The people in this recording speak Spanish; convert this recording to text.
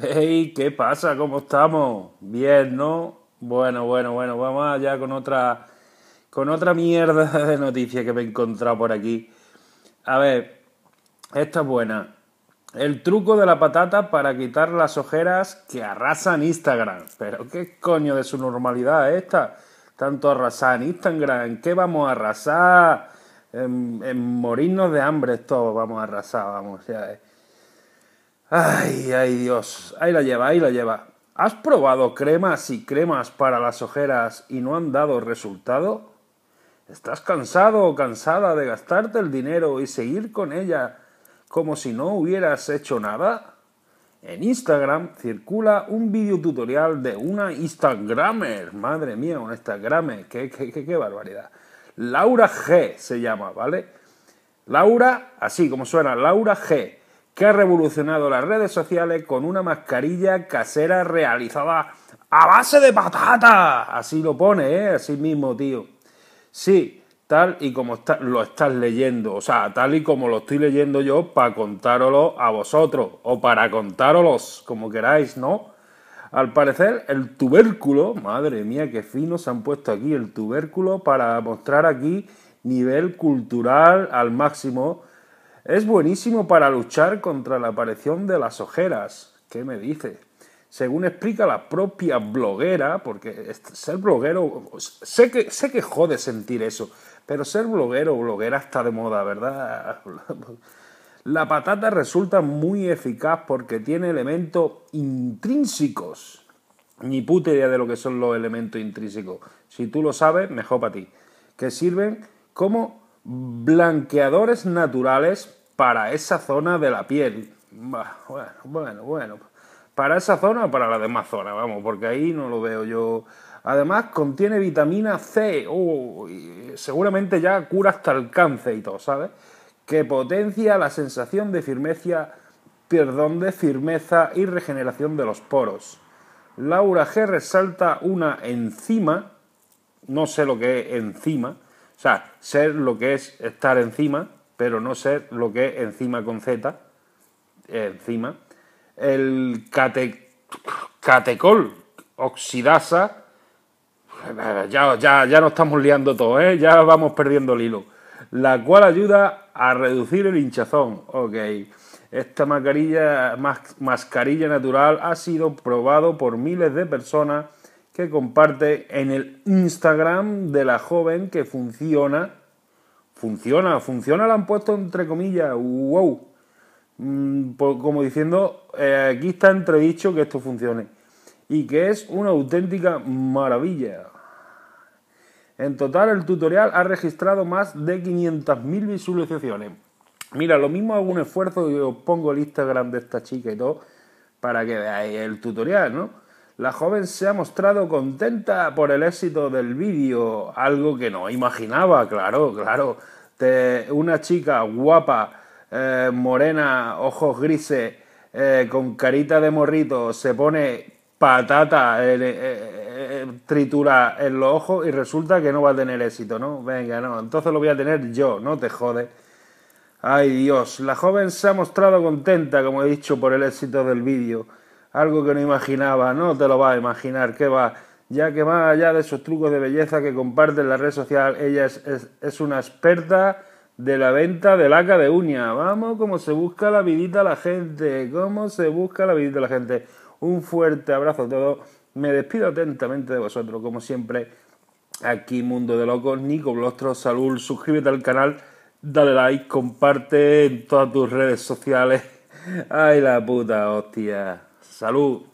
Hey, ¿qué pasa? ¿Cómo estamos? Bien, ¿no? Bueno, bueno, bueno, vamos allá con otra con otra mierda de noticia que me he encontrado por aquí. A ver, esta es buena. El truco de la patata para quitar las ojeras que arrasan Instagram. Pero qué coño de su normalidad es esta. Tanto arrasan en Instagram, qué vamos a arrasar? En, morirnos de hambre esto vamos a arrasar, vamos. ya es. Ay, ay Dios, ahí la lleva, ahí la lleva. ¿Has probado cremas y cremas para las ojeras y no han dado resultado? ¿Estás cansado o cansada de gastarte el dinero y seguir con ella como si no hubieras hecho nada? En Instagram circula un video tutorial de una Instagrammer. Madre mía, una Instagrammer. Qué, qué, qué, qué barbaridad. Laura G se llama, ¿vale? Laura, así como suena, Laura G que ha revolucionado las redes sociales con una mascarilla casera realizada a base de patata. Así lo pone, ¿eh? Así mismo, tío. Sí, tal y como lo estás leyendo. O sea, tal y como lo estoy leyendo yo para contároslo a vosotros. O para contároslos, como queráis, ¿no? Al parecer, el tubérculo, madre mía, qué fino se han puesto aquí el tubérculo para mostrar aquí nivel cultural al máximo es buenísimo para luchar contra la aparición de las ojeras. ¿Qué me dice? Según explica la propia bloguera, porque ser bloguero, sé que, sé jode sentir eso, pero ser bloguero o bloguera está de moda, ¿verdad? La patata resulta muy eficaz porque tiene elementos intrínsecos. Ni puta idea de lo que son los elementos intrínsecos. Si tú lo sabes, mejor para ti. Que sirven como blanqueadores naturales para esa zona de la piel. Bueno, bueno, bueno. Para esa zona o para la demás zona, vamos, porque ahí no lo veo yo. Además, contiene vitamina C, seguramente ya cura hasta el cáncer y todo, ¿sabes? Que potencia la sensación de firmeza, perdón, de firmeza y regeneración de los poros. Laura G resalta una enzima, no sé lo que es enzima, o sea, ser lo que es estar encima, pero no sé lo que es encima con Z, Encima. el catecol, oxidasa, ya, ya, ya nos estamos liando todo, ¿eh? ya vamos perdiendo el hilo, la cual ayuda a reducir el hinchazón. Ok, esta mascarilla, mascarilla natural ha sido probado por miles de personas que comparte en el Instagram de la joven que funciona funciona, funciona, la han puesto entre comillas, wow. Mm, pues como diciendo, eh, aquí está entredicho que esto funcione. Y que es una auténtica maravilla. En total, el tutorial ha registrado más de 500.000 visualizaciones. Mira, lo mismo hago un esfuerzo y os pongo el Instagram de esta chica y todo para que veáis el tutorial, ¿no? La joven se ha mostrado contenta por el éxito del vídeo, algo que no imaginaba, claro, claro. Te, una chica guapa, eh, morena, ojos grises, eh, con carita de morrito, se pone patata, eh, tritura en los ojos y resulta que no va a tener éxito, ¿no? Venga, no, entonces lo voy a tener yo, no te jode. Ay Dios, la joven se ha mostrado contenta, como he dicho, por el éxito del vídeo algo que no imaginaba, no te lo vas a imaginar, que va, ya que más allá de esos trucos de belleza que comparte en la red social, ella es, una experta de la venta de laca de uña. Vamos, cómo se busca la vidita a la gente, cómo se busca la vidita la gente. Un fuerte abrazo a todos. Me despido atentamente de vosotros, como siempre. Aquí, Mundo de Locos, Nico Blostro, salud, suscríbete al canal, dale like, comparte en todas tus redes sociales. Ay, la puta hostia. Salud.